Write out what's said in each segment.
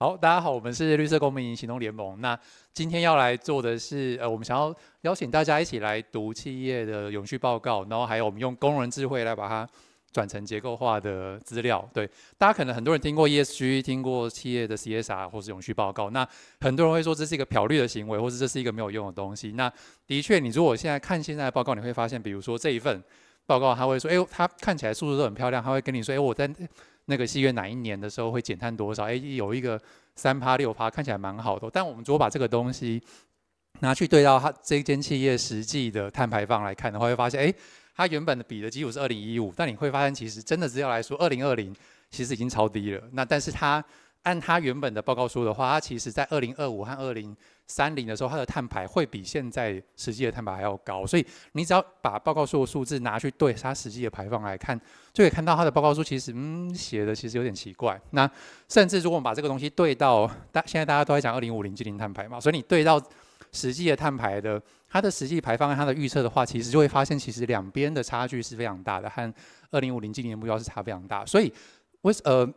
好，大家好，我们是绿色公民行动联盟。那今天要来做的是，呃，我们想要邀请大家一起来读企业的永续报告，然后还有我们用工人智慧来把它转成结构化的资料。对，大家可能很多人听过 ESG，听过企业的 CSR 或是永续报告。那很多人会说这是一个漂绿的行为，或是这是一个没有用的东西。那的确，你如果现在看现在的报告，你会发现，比如说这一份报告，他会说，哎，他看起来数字都很漂亮，他会跟你说，哎，我在。那个戏院哪一年的时候会减碳多少？哎，有一个三趴六趴，看起来蛮好的。但我们如果把这个东西拿去对到它这间企业实际的碳排放来看的话，会发现，哎，它原本的比的基础是二零一五，但你会发现，其实真的只要来说二零二零，其实已经超低了。那但是它按它原本的报告书的话，它其实在二零二五和二零。三零的时候，它的碳排会比现在实际的碳排还要高，所以你只要把报告书的数字拿去对它实际的排放来看，就会看到它的报告书其实嗯写的其实有点奇怪。那甚至如果我们把这个东西对到大，现在大家都在讲二零五零净零碳排嘛，所以你对到实际的碳排的它的实际排放跟它的预测的话，其实就会发现其实两边的差距是非常大的，和二零五零净零的目标是差非常大。所以为呃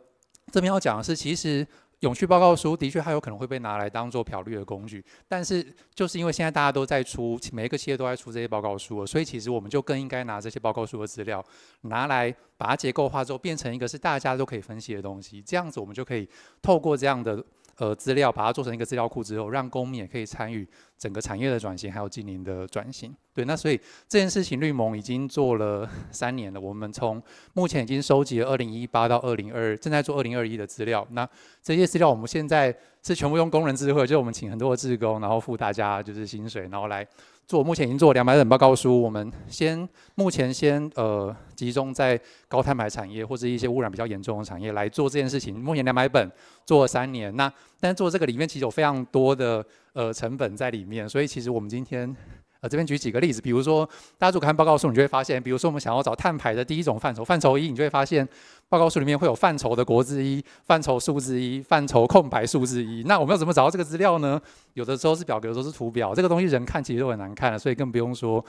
这边要讲的是，其实。永续报告书的确它有可能会被拿来当做漂绿的工具，但是就是因为现在大家都在出，每一个企业都在出这些报告书所以其实我们就更应该拿这些报告书的资料，拿来把它结构化之后，变成一个是大家都可以分析的东西，这样子我们就可以透过这样的。呃，资料把它做成一个资料库之后，让公民也可以参与整个产业的转型，还有经营的转型。对，那所以这件事情绿盟已经做了 三年了。我们从目前已经收集了二零一八到二零二，正在做二零二一的资料。那这些资料我们现在。是全部用工人智慧，就是我们请很多的志工，然后付大家就是薪水，然后来做。目前已经做两百本报告书，我们先目前先呃集中在高碳排产业或者一些污染比较严重的产业来做这件事情。目前两百本做了三年，那但做这个里面其实有非常多的呃成本在里面，所以其实我们今天。呃，这边举几个例子，比如说大家如果看报告书，你就会发现，比如说我们想要找碳排的第一种范畴，范畴一，你就会发现报告书里面会有范畴的国字一、范畴数字一、范畴空白数字一。那我们要怎么找到这个资料呢？有的时候是表格，有的时候是图表。这个东西人看其实都很难看了，所以更不用说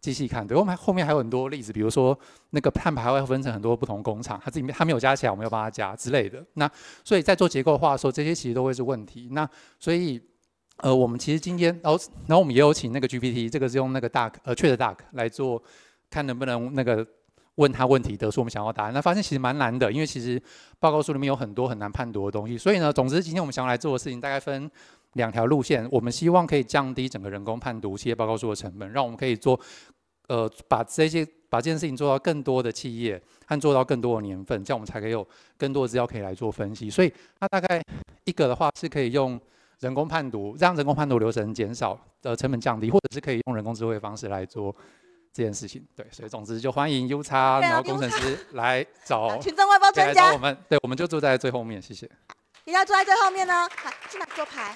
机器看。对我们后面还有很多例子，比如说那个碳排会分成很多不同工厂，它这里面它没有加起来，我们要帮它加之类的。那所以在做结构化的时候，这些其实都会是问题。那所以。呃，我们其实今天，然后然后我们也有请那个 GPT，这个是用那个大呃 c h a t Duck 来做，看能不能那个问他问题得出我们想要答案。那发现其实蛮难的，因为其实报告书里面有很多很难判读的东西。所以呢，总之今天我们想要来做的事情大概分两条路线，我们希望可以降低整个人工判读企业报告书的成本，让我们可以做呃把这些把这件事情做到更多的企业，和做到更多的年份，这样我们才可以有更多的资料可以来做分析。所以它大概一个的话是可以用。人工判读，让人工判读流程减少的成本降低，或者是可以用人工智慧方式来做这件事情。对，所以总之就欢迎 U 叉然后工程师来找群众外包专家，我们。对，我们就坐在最后面，谢谢。一定要坐在最后面呢，好，去哪做牌。